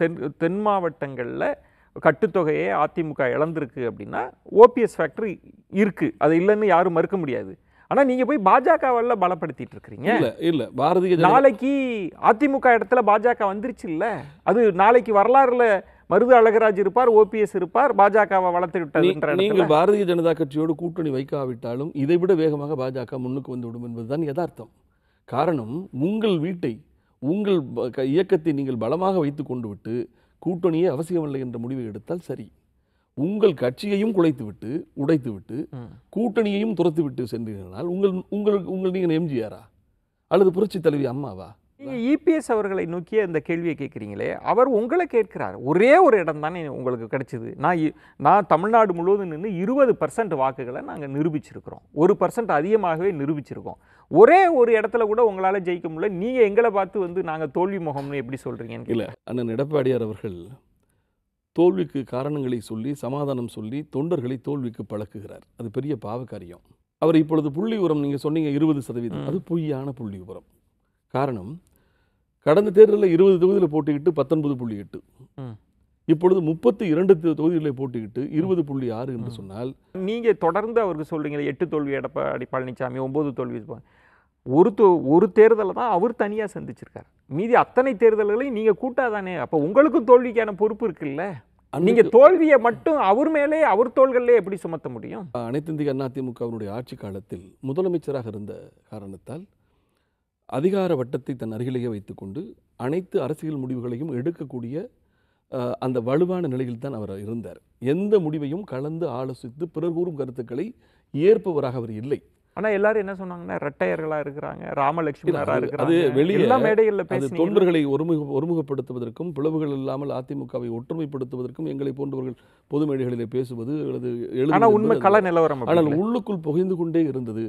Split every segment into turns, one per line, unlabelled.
தென் தென் மாவட்டங்களில் கட்டுத்தொகையை அதிமுக இழந்திருக்கு அப்படின்னா OPS factory இருக்குது அது இல்லைன்னு யாரும் மறுக்க முடியாது ஆனால் நீங்கள் போய் பாஜகவில் பலப்படுத்திட்டு இருக்கிறீங்க இல்லை
இல்லை பாரதிய நாளைக்கு
அதிமுக இடத்துல பாஜக வந்துருச்சு இல்லை அது நாளைக்கு வரலாறுல மருது அழகராஜ் இருப்பார் ஓபிஎஸ் இருப்பார் பாஜகவை வளர்த்து விட்டார் நீங்கள் பாரதிய
ஜனதா கட்சியோடு கூட்டணி வைக்காவிட்டாலும் இதை விட வேகமாக பாஜக முன்னுக்கு வந்துவிடும் என்பதுதான் யதார்த்தம் காரணம் உங்கள் வீட்டை உங்கள் இயக்கத்தை நீங்கள் பலமாக வைத்து கொண்டு விட்டு கூட்டணியே அவசியமில்லை என்ற முடிவை எடுத்தால் சரி உங்கள் கட்சியையும் குலைத்துவிட்டு உடைத்துவிட்டு கூட்டணியையும் துரத்துவிட்டு சென்றீர்களால் உங்கள் உங்களுக்கு உங்கள் நீங்கள் எம்ஜிஆரா அல்லது புரட்சி தலைவி அம்மாவா நீங்கள் இபிஎஸ் e அவர்களை நோக்கிய இந்த கேள்வியை கேட்குறீங்களே
அவர் உங்களை கேட்கிறார் ஒரே ஒரு இடம் தானே உங்களுக்கு கிடைச்சிது நான் நான் தமிழ்நாடு முழுவதும் நின்று இருபது பர்சன்ட் வாக்குகளை நாங்கள் நிரூபிச்சிருக்கிறோம் ஒரு பர்சன்ட் அதிகமாகவே நிரூபிச்சிருக்கோம் ஒரே ஒரு இடத்துல கூட உங்களால் ஜெயிக்க முடியல நீங்கள் எங்களை பார்த்து வந்து நாங்கள் தோல்வி முகம்னு எப்படி சொல்கிறீங்கன்னு
இல்லை அண்ணன் எடப்பாடியார் அவர்கள் தோல்விக்கு காரணங்களை சொல்லி சமாதானம் சொல்லி தொண்டர்களை தோல்விக்கு பழக்குகிறார் அது பெரிய பாவக்காரியம் அவர் இப்பொழுது புள்ளி உரம் நீங்கள் சொன்னீங்க இருபது சதவீதம் அது பொய்யான புள்ளி உரம் காரணம் கடந்த தேர்தலில் இருபது தொகுதியில் போட்டிக்கிட்டு பத்தொன்பது புள்ளி எட்டு இப்பொழுது முப்பத்தி இரண்டு தொகுதிகளை போட்டிக்கிட்டு இருபது புள்ளி ஆறு என்று சொன்னால்
நீங்கள் தொடர்ந்து அவருக்கு சொல்கிறீங்களே எட்டு தோல்வி எடப்பாடி பழனிசாமி ஒம்பது தோல்வி ஒரு தோ ஒரு தேர்தலில் தான் அவர் தனியாக சந்திச்சிருக்கார் மீதி அத்தனை தேர்தல்களையும் நீங்கள் கூட்டாதானே அப்போ உங்களுக்கும்
தோல்விக்கான பொறுப்பு இருக்குல்ல நீங்கள் தோல்வியை மட்டும் அவர் மேலே அவர் தோள்களே எப்படி சுமத்த முடியும் அனைத்து இந்திய அதிமுகவினுடைய ஆட்சி காலத்தில் முதலமைச்சராக இருந்த காரணத்தால் அதிகார வட்டத்தை தன் அருகிலேயே வைத்துக்கொண்டு அனைத்து அரசியல் முடிவுகளையும் எடுக்கக்கூடிய அந்த வலுவான நிலையில் தான் அவர் இருந்தார் எந்த முடிவையும் கலந்து ஆலோசித்து பிறர் கூறும் கருத்துக்களை ஏற்பவராக அவர் இல்லை ஆனால் எல்லாரும் என்ன சொன்னாங்கன்னா ரெட்டையர்களாக இருக்கிறாங்க ராமலட்சுமி அது வெளியே மேடையில் அது தொண்டர்களை ஒருமுக ஒருமுகப்படுத்துவதற்கும் பிளவுகள் இல்லாமல் அதிமுகவை ஒற்றுமைப்படுத்துவதற்கும் எங்களை போன்றவர்கள் பொது மேடைகளிலே பேசுவது அல்லது உண்மை கல நிலவரம் ஆனால் உள்ளுக்குள் புகைந்து கொண்டே இருந்தது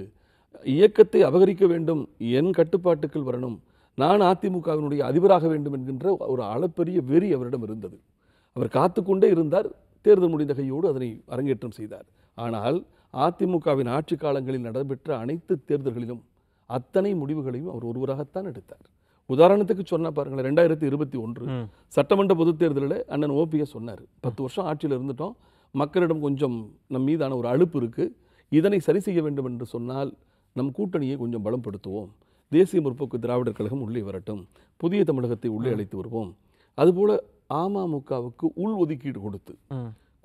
இயக்கத்தை அபகரிக்க வேண்டும் என் கட்டுப்பாட்டுக்கள் வரணும் நான் அதிமுகவினுடைய அதிபராக வேண்டும் என்கின்ற ஒரு அளப்பெரிய வெறி அவரிடம் இருந்தது அவர் காத்துக்கொண்டே இருந்தார் தேர்தல் முடிந்த கையோடு அதனை அரங்கேற்றம் செய்தார் ஆனால் அதிமுகவின் ஆட்சி காலங்களில் நடைபெற்ற அனைத்து தேர்தல்களிலும் அத்தனை முடிவுகளையும் அவர் ஒருவராகத்தான் எடுத்தார் உதாரணத்துக்கு சொன்ன பாருங்களேன் ரெண்டாயிரத்தி இருபத்தி ஒன்று சட்டமன்ற பொதுத் தேர்தலில் அண்ணன் ஓபிஎஸ் சொன்னார் பத்து வருஷம் ஆட்சியில் இருந்துட்டோம் மக்களிடம் கொஞ்சம் நம் மீதான ஒரு அழுப்பு இருக்குது இதனை சரி செய்ய வேண்டும் என்று சொன்னால் நம் கூட்டணியை கொஞ்சம் பலப்படுத்துவோம் தேசிய முற்போக்கு திராவிடர் கழகம் உள்ளே வரட்டும் புதிய தமிழகத்தை உள்ளே அழைத்து வருவோம் அதுபோல அமமுகவுக்கு உள் ஒதுக்கீடு கொடுத்து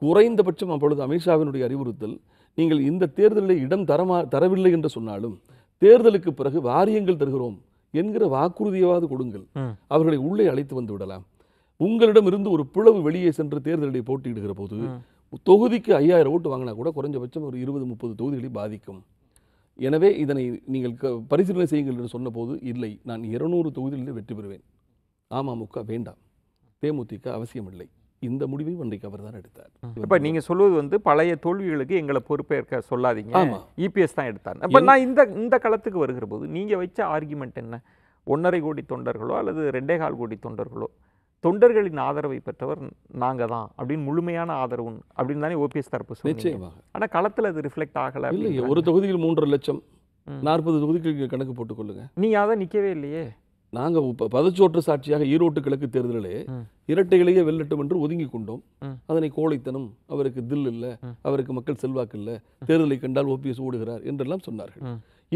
குறைந்தபட்சம் அப்பொழுது அமித்ஷாவினுடைய அறிவுறுத்தல் நீங்கள் இந்த தேர்தலில் இடம் தரமா தரவில்லை என்று சொன்னாலும் தேர்தலுக்கு பிறகு வாரியங்கள் தருகிறோம் என்கிற வாக்குறுதியாவது கொடுங்கள் அவர்களை உள்ளே அழைத்து வந்து விடலாம் உங்களிடம் இருந்து ஒரு பிளவு வெளியே சென்று தேர்தலில் போட்டியிடுகிற போது தொகுதிக்கு ஐயாயிரம் ஓட்டு வாங்கினா கூட குறைஞ்சபட்சம் ஒரு இருபது முப்பது தொகுதிகளை பாதிக்கும் எனவே இதனை நீங்கள் பரிசீலனை செய்யுங்கள் என்று சொன்னபோது இல்லை நான் இருநூறு தொகுதிகளில் வெற்றி பெறுவேன் அமமுக வேண்டாம் தேமுதிக அவசியம் இல்லை இந்த முடிவை ஒன்றைக்கு அவர் தான் எடுத்தார் இப்போ நீங்கள் சொல்வது வந்து பழைய தோல்விகளுக்கு எங்களை
பொறுப்பேற்க சொல்லாதீங்க இபிஎஸ் e தான் எடுத்தார் அப்போ நான் இந்த இந்த களத்துக்கு வருகிற போது நீங்கள் வச்ச ஆர்குமெண்ட் என்ன ஒன்றரை கோடி தொண்டர்களோ அல்லது ரெண்டே கால் கோடி தொண்டர்களோ தொண்டர்களின் ஆதரவை பெற்றவர் நாங்கள் தான் அப்படின்னு முழுமையான ஆதரவு அப்படின்னு தானே ஓபிஎஸ் தரப்பு நிச்சயமாக ஆனால்
களத்தில் அது ரிஃப்ளெக்ட் ஆகலை இல்லை ஒரு தொகுதியில் மூன்று லட்சம் நாற்பது தொகுதிகளுக்கு கணக்கு போட்டுக்கொள்ளுங்க
நீங்கள் அதான் நிற்கவே இல்லையே
நாங்கள் இப்போ பதச்சோற்று சாட்சியாக ஈரோட்டு கிழக்கு தேர்தலிலே இரட்டைகளையே வெல்லட்டும் என்று ஒதுங்கி கொண்டோம் அதனை கோழைத்தனம் அவருக்கு தில் இல்லை அவருக்கு மக்கள் செல்வாக்கு இல்லை தேர்தலை கண்டால் ஓபிஎஸ் ஓடுகிறார் என்றெல்லாம் சொன்னார்கள்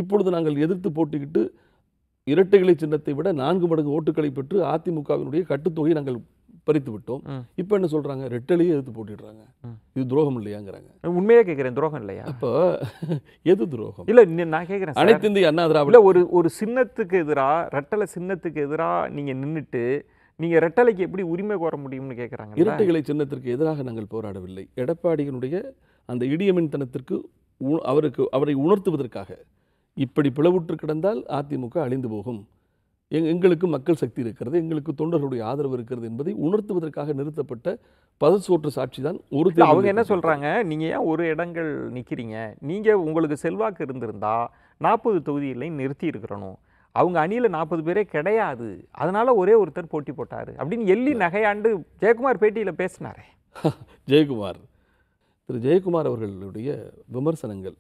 இப்பொழுது நாங்கள் எதிர்த்து போட்டுக்கிட்டு இரட்டைகளை சின்னத்தை விட நான்கு மடங்கு ஓட்டுகளை பெற்று அதிமுகவினுடைய கட்டுத்தொகையை நாங்கள் பறித்து விட்டோம் இப்போ என்ன சொல்கிறாங்க ரெட்டலையே எதிர்த்து போட்டிடுறாங்க இது துரோகம் இல்லையாங்கிறாங்க உண்மையாக கேட்குறேன் துரோகம் இல்லையா அப்ப எது துரோகம் இல்லை நான் கேட்குறேன் அனைத்து இந்திய
அண்ணா திராவிட ஒரு ஒரு சின்னத்துக்கு எதிராக ரெட்டலை சின்னத்துக்கு எதிராக நீங்கள் நின்றுட்டு நீங்கள் ரெட்டலைக்கு எப்படி உரிமை கோர
முடியும்னு கேட்குறாங்க இரட்டைகளை சின்னத்திற்கு எதிராக நாங்கள் போராடவில்லை எடப்பாடியினுடைய அந்த இடியமின் தனத்திற்கு அவருக்கு அவரை உணர்த்துவதற்காக இப்படி பிளவுற்று கிடந்தால் அதிமுக அழிந்து போகும் எங் எங்களுக்கு மக்கள் சக்தி இருக்கிறது எங்களுக்கு தொண்டர்களுடைய ஆதரவு இருக்கிறது என்பதை உணர்த்துவதற்காக நிறுத்தப்பட்ட பதசோற்று சாட்சி தான் ஒரு அவங்க என்ன
சொல்கிறாங்க நீங்கள் ஏன் ஒரு இடங்கள் நிற்கிறீங்க நீங்கள் உங்களுக்கு செல்வாக்கு இருந்திருந்தால் நாற்பது தொகுதிகளை நிறுத்தி அவங்க அணியில் நாற்பது பேரே கிடையாது அதனால் ஒரே ஒருத்தர் போட்டி போட்டார் அப்படின்னு எள்ளி நகையாண்டு ஜெயக்குமார் பேட்டியில் பேசினாரே
ஜெயக்குமார் திரு ஜெயக்குமார் அவர்களுடைய விமர்சனங்கள்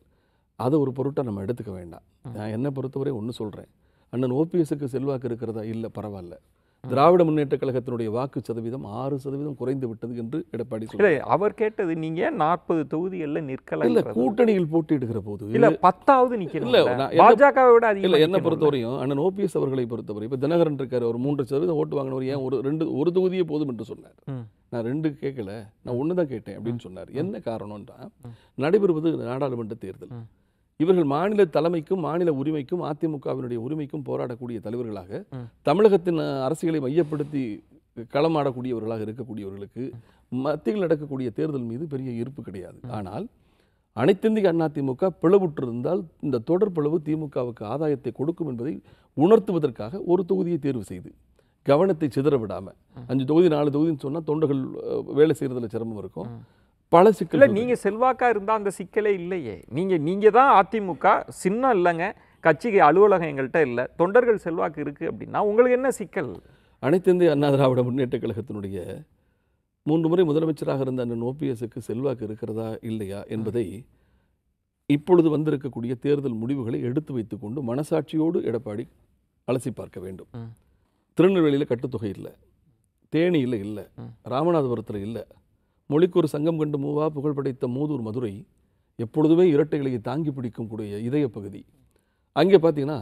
அதை ஒரு பொருட்டை நம்ம எடுத்துக்க வேண்டாம் நான் என்னை பொறுத்தவரை ஒன்று சொல்கிறேன் அண்ணன் ஓபிஎஸ்க்கு செல்வாக்கு இருக்கிறதா இல்லை பரவாயில்ல திராவிட முன்னேற்ற கழகத்தினுடைய வாக்கு சதவீதம் ஆறு சதவீதம் குறைந்து விட்டது என்று எடப்பாடி அவர் கேட்டது நீங்க நாற்பது தொகுதிகளில் நிற்கல இல்ல கூட்டணியில் போட்டியிடுகிற போது இல்ல பத்தாவது நிக்கல பாஜகவை விட இல்ல என்ன பொறுத்தவரையும் அண்ணன் ஓபிஎஸ் அவர்களை பொறுத்தவரை இப்ப தினகரன் இருக்காரு ஒரு மூன்று சதவீதம் ஓட்டு வாங்கினவர் ஏன் ஒரு ரெண்டு ஒரு தொகுதியே போதும் என்று சொன்னார் நான் ரெண்டு கேட்கல நான் ஒன்று தான் கேட்டேன் அப்படின்னு சொன்னார் என்ன காரணம்னா நடைபெறுவது நாடாளுமன்ற தேர்தல் இவர்கள் மாநில தலைமைக்கும் மாநில உரிமைக்கும் அதிமுகவினுடைய உரிமைக்கும் போராடக்கூடிய தலைவர்களாக தமிழகத்தின் அரசியலை மையப்படுத்தி களமாடக்கூடியவர்களாக இருக்கக்கூடியவர்களுக்கு மத்தியில் நடக்கக்கூடிய தேர்தல் மீது பெரிய ஈர்ப்பு கிடையாது ஆனால் அனைத்திந்திய அண்ணா திமுக பிளவுற்றிருந்தால் இந்த தொடர் பிளவு திமுகவுக்கு ஆதாயத்தை கொடுக்கும் என்பதை உணர்த்துவதற்காக ஒரு தொகுதியை தேர்வு செய்து கவனத்தை சிதற விடாமல் அஞ்சு தொகுதி நாலு தொகுதின்னு சொன்னால் தொண்டர்கள் வேலை செய்கிறதுல சிரமம் இருக்கும் பல சிக்கல்
நீங்கள் செல்வாக்காக இருந்தால் அந்த சிக்கலே இல்லையே நீங்கள் நீங்கள் தான் அதிமுக சின்னம் இல்லைங்க கட்சி அலுவலகம் எங்கள்கிட்ட இல்லை
தொண்டர்கள் செல்வாக்கு இருக்குது அப்படின்னா உங்களுக்கு என்ன சிக்கல் அனைத்து இந்திய அண்ணா திராவிட முன்னேற்ற கழகத்தினுடைய மூன்று முறை முதலமைச்சராக இருந்த அந்த ஓபிஎஸ்க்கு செல்வாக்கு இருக்கிறதா இல்லையா என்பதை இப்பொழுது வந்திருக்கக்கூடிய தேர்தல் முடிவுகளை எடுத்து வைத்துக்கொண்டு மனசாட்சியோடு எடப்பாடி அலசி பார்க்க வேண்டும் திருநெல்வேலியில் கட்டுத்தொகை இல்லை தேனியில் இல்லை ராமநாதபுரத்தில் இல்லை மொழிக்கொரு சங்கம் கண்டு மூவா புகழ்படைத்த மூதூர் மதுரை எப்பொழுதுமே இரட்டைகளை தாங்கி பிடிக்கும் கூடிய இதய பகுதி அங்கே பார்த்தீங்கன்னா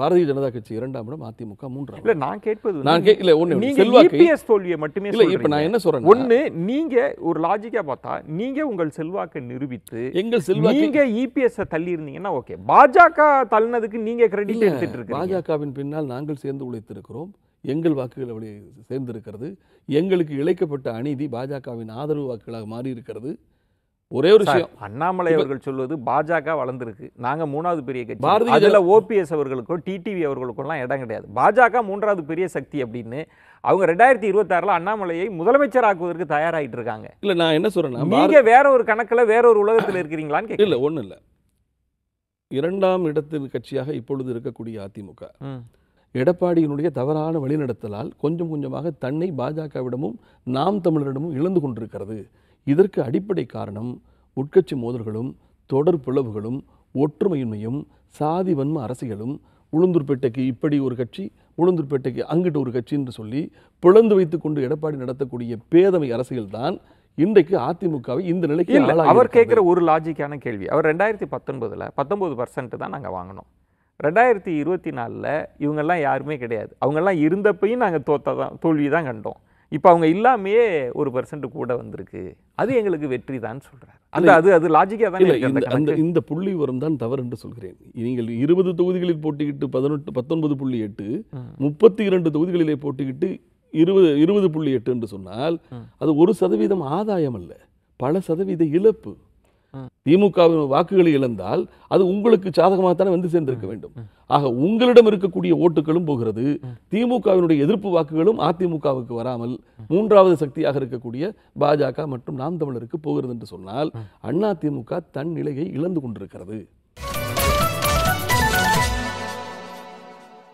பாரதிய ஜனதா கட்சி இரண்டாம் இடம் அதிமுக மூன்றாம் இல்லை நான் கேட்பது நான் கேட்கல ஒன்று செல்வாக்கு e
தோல்வியை மட்டுமே இல்ல இப்போ நான் என்ன சொல்றேன் ஒன்று நீங்க ஒரு லாஜிக்கா பார்த்தா நீங்க உங்கள் செல்வாக்கை நிரூபித்து
எங்கள் செல்வாக்கு நீங்க இபிஎஸ் e தள்ளி
இருந்தீங்கன்னா ஓகே
பாஜக தள்ளினதுக்கு நீங்க கிரெடிட் எடுத்துட்டு இருக்கு பாஜகவின் பின்னால் நாங்கள் சேர்ந்து உழைத்திருக்கிறோம் எங்கள் வாக்குகள் அப்படி சேர்ந்திருக்கிறது எங்களுக்கு இழைக்கப்பட்ட அநீதி பாஜகவின் ஆதரவு வாக்குகளாக மாறி இருக்கிறது ஒரே ஒரு விஷயம் அண்ணாமலை அவர்கள் சொல்வது பாஜக வளர்ந்துருக்கு நாங்கள் மூணாவது பெரிய கட்சி பாரதிய அதில்
ஓபிஎஸ் அவர்களுக்கும் டிடிவி அவர்களுக்கும்லாம் இடம் கிடையாது பாஜக மூன்றாவது பெரிய சக்தி அப்படின்னு அவங்க ரெண்டாயிரத்தி இருபத்தாறில் அண்ணாமலையை முதலமைச்சர் ஆக்குவதற்கு தயாராகிட்டு இருக்காங்க
இல்லை நான் என்ன சொல்றேன் நீங்கள்
வேற ஒரு கணக்கில் வேற ஒரு உலகத்தில்
இருக்கிறீங்களான்னு இல்லை ஒன்றும் இல்லை இரண்டாம் இடத்தின் கட்சியாக இப்பொழுது இருக்கக்கூடிய அதிமுக எடப்பாடியினுடைய தவறான வழிநடத்தலால் கொஞ்சம் கொஞ்சமாக தன்னை பாஜகவிடமும் நாம் தமிழரிடமும் இழந்து கொண்டிருக்கிறது இதற்கு அடிப்படை காரணம் உட்கட்சி மோதல்களும் தொடர் பிளவுகளும் ஒற்றுமையின்மையும் சாதி வன்ம அரசியலும் உளுந்தூர்பேட்டைக்கு இப்படி ஒரு கட்சி உளுந்தூர்பேட்டைக்கு அங்கிட்டு ஒரு கட்சி என்று சொல்லி பிளந்து வைத்துக்கொண்டு எடப்பாடி நடத்தக்கூடிய பேதமை அரசியல்தான் இன்றைக்கு அதிமுகவை இந்த நிலைக்கு அவர் கேட்குற ஒரு லாஜிக்கான
கேள்வி அவர் ரெண்டாயிரத்தி பத்தொன்பதில் பத்தொன்பது பர்சன்ட் தான் நாங்கள் வாங்கினோம் ரெண்டாயிரத்தி இருபத்தி நாலில் இவங்கெல்லாம் யாருமே கிடையாது அவங்கெல்லாம் இருந்தப்பையும் நாங்கள் தோத்த தான் தோல்வி தான் கண்டோம் இப்போ அவங்க இல்லாமையே ஒரு பர்சன்ட் கூட வந்திருக்கு அது எங்களுக்கு வெற்றி தான் சொல்கிறார் அந்த அது அது லாஜிக்காக தான் அந்த இந்த
புள்ளி உரம் தான் தவறு என்று சொல்கிறேன் நீங்கள் இருபது தொகுதிகளில் போட்டிக்கிட்டு பதினெட்டு பத்தொன்பது புள்ளி எட்டு முப்பத்தி இரண்டு தொகுதிகளிலே போட்டிக்கிட்டு இருபது இருபது புள்ளி எட்டு என்று சொன்னால் அது ஒரு சதவீதம் ஆதாயம் அல்ல பல சதவீத இழப்பு திமுகவின் வாக்குகளை இழந்தால் அது உங்களுக்கு சாதகமாகத்தானே வந்து சேர்ந்திருக்க வேண்டும் ஆக உங்களிடம் இருக்கக்கூடிய ஓட்டுகளும் போகிறது திமுகவினுடைய எதிர்ப்பு வாக்குகளும் அதிமுகவுக்கு வராமல் மூன்றாவது சக்தியாக இருக்கக்கூடிய பாஜக மற்றும் நாம் தமிழருக்கு போகிறது என்று சொன்னால் அதிமுக தன் நிலையை இழந்து கொண்டிருக்கிறது